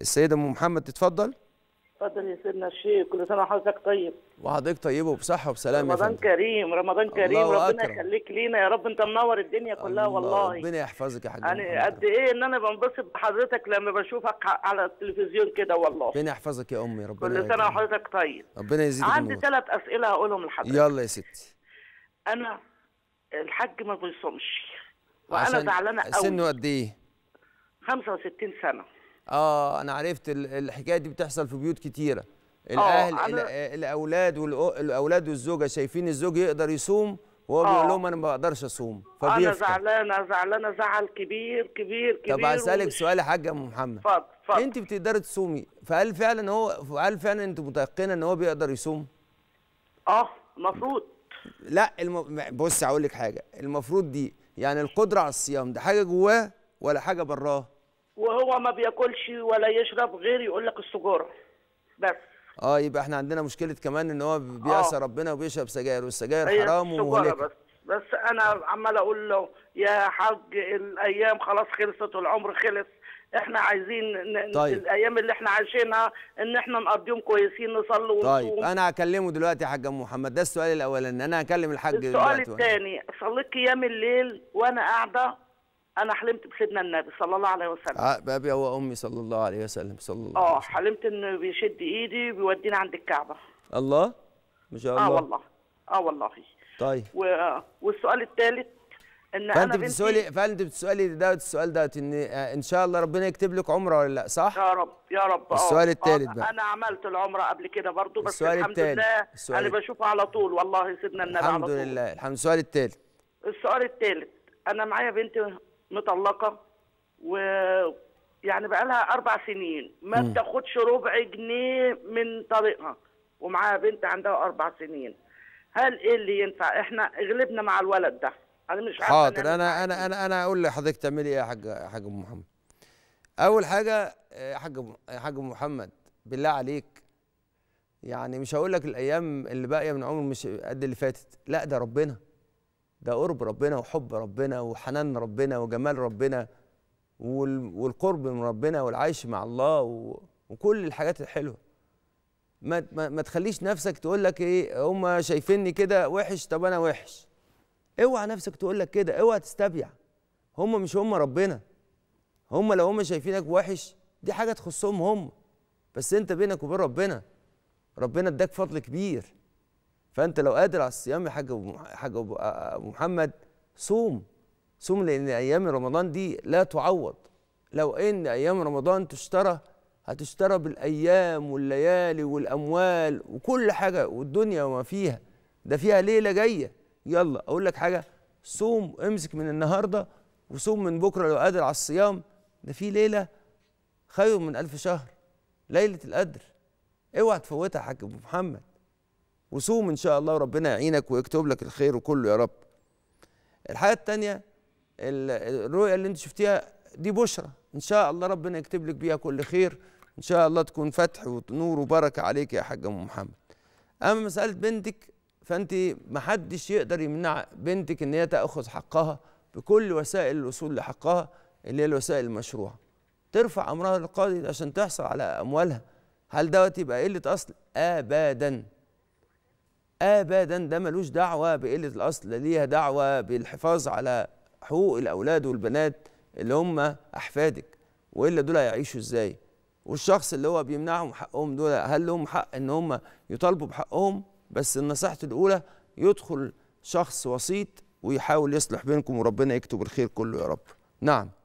السيده ام محمد تتفضل اتفضل يا سيدنا الشيخ كل سنه وحضرتك طيب وحضرتك طيب وبصحه وبسلامه رمضان كريم رمضان كريم ربنا يخليك لينا يا رب انت منور الدنيا كلها والله ربنا يحفظك يا حاج يعني قد ايه ان انا بنبسط بحضرتك لما بشوفك على التلفزيون كده والله ربنا يحفظك يا امي ربنا كل سنه وحضرتك طيب ربنا يزيدك عندي ثلاث اسئله هقولهم لحضرتك يلا يا ستي انا الحاج ما بيصومش وانا زعلانه قوي سنه قد ايه 65 سنه اه انا عرفت الحكايه دي بتحصل في بيوت كتيره آه، الاهل أنا... الاولاد والاولاد والزوجه شايفين الزوج يقدر يصوم وهو آه. بيقول لهم انا ما بقدرش اصوم فبيفطر انا زعلانه زعلانه زعل كبير كبير كبير طب هسالك ومش... سؤال يا حاجه ام محمد اتفضل اتفضل انت بتقدري تصومي فهل فعلا هو هل فعلا انت متيقنه ان هو بيقدر يصوم؟ اه المفروض لا الم... بصي هقول لك حاجه المفروض دي يعني القدره على الصيام ده حاجه جواه ولا حاجه براه؟ وهو ما بياكلش ولا يشرب غير يقول لك السجاره بس اه يبقى احنا عندنا مشكله كمان ان هو بيعصى آه. ربنا وبيشرب سجاير والسجاير حرام ومهلكه بس بس انا عمال اقول له يا حاج الايام خلاص خلصت والعمر خلص احنا عايزين طيب. الايام اللي احنا عايشينها ان احنا نقضيهم كويسين نصلي ونصوم طيب انا هكلمه دلوقتي يا حاج ام محمد ده السؤال الاولاني انا هكلم الحاج السؤال الثاني صليت قيام الليل وانا قاعده انا حلمت بسيدنا النبي صلى الله عليه وسلم آه، بابي هو امي صلى الله عليه وسلم صلى الله عليه آه، وسلم. اه حلمت انه بيشد ايدي وبيوديني عند الكعبه الله ما شاء آه، الله اه والله اه والله طيب و... والسؤال الثالث ان فانت انا بنتي بتسالي فانت بتسالي دوت السؤال دوت ان ان شاء الله ربنا يكتب لك عمره ولا لا صح يا رب يا رب السؤال الثالث بقى انا عملت العمره قبل كده برضو بس الحمد لله السؤال انا بشوفه على طول والله سيدنا النبي الحمد على طول. لله الحمد لله السؤال الثالث السؤال الثالث انا معايا بنتي مطلقه و يعني بقى لها اربع سنين ما م. بتاخدش ربع جنيه من طريقها ومعاها بنت عندها اربع سنين هل ايه اللي ينفع احنا غلبنا مع الولد ده انا مش عارف حاضر أنا, انا انا إيه. انا انا اقول لحضرتك تعملي ايه يا حاج يا حاج محمد اول حاجه آه، يا حاج يا حاج محمد بالله عليك يعني مش هقول لك الايام اللي باقيه من عمر مش قد اللي فاتت لا ده ربنا ده قرب ربنا وحب ربنا وحنان ربنا وجمال ربنا والقرب من ربنا والعيش مع الله وكل الحاجات الحلوه ما, ما, ما تخليش نفسك تقول لك ايه هم شايفيني كده وحش طب انا وحش اوعى نفسك تقول لك كده اوعى تستبيع هم مش هم ربنا هم لو هم شايفينك وحش دي حاجه تخصهم هم بس انت بينك وبين ربنا ربنا اداك فضل كبير فانت لو قادر على الصيام يا حاج ابو حاج ابو محمد صوم صوم لان ايام رمضان دي لا تعوض لو ان ايام رمضان تشترى هتشترى بالايام والليالي والاموال وكل حاجه والدنيا وما فيها ده فيها ليله جايه يلا اقول لك حاجه صوم امسك من النهارده وصوم من بكره لو قادر على الصيام ده في ليله خير من الف شهر ليله القدر اوعى تفوتها يا حاج ابو محمد وصوم ان شاء الله وربنا يعينك ويكتب لك الخير وكله يا رب الحاجه الثانيه الرؤيه اللي انت شفتيها دي بشرى ان شاء الله ربنا يكتب لك بيها كل خير ان شاء الله تكون فتح ونور وبركه عليك يا حاج ام محمد اما مساله بنتك فانت محدش يقدر يمنع بنتك ان هي تاخذ حقها بكل وسائل الوصول لحقها اللي هي الوسائل المشروعه ترفع امرها للقاضي عشان تحصل على اموالها هل دوت يبقى قله اصل ابدا ابدا ده ملوش دعوه بقله الاصل لا ليها دعوه بالحفاظ على حقوق الاولاد والبنات اللي هم احفادك والا دول هيعيشوا ازاي والشخص اللي هو بيمنعهم حقهم دول هل لهم حق ان هم يطالبوا بحقهم بس نصيحتي الاولى يدخل شخص وسيط ويحاول يصلح بينكم وربنا يكتب الخير كله يا رب نعم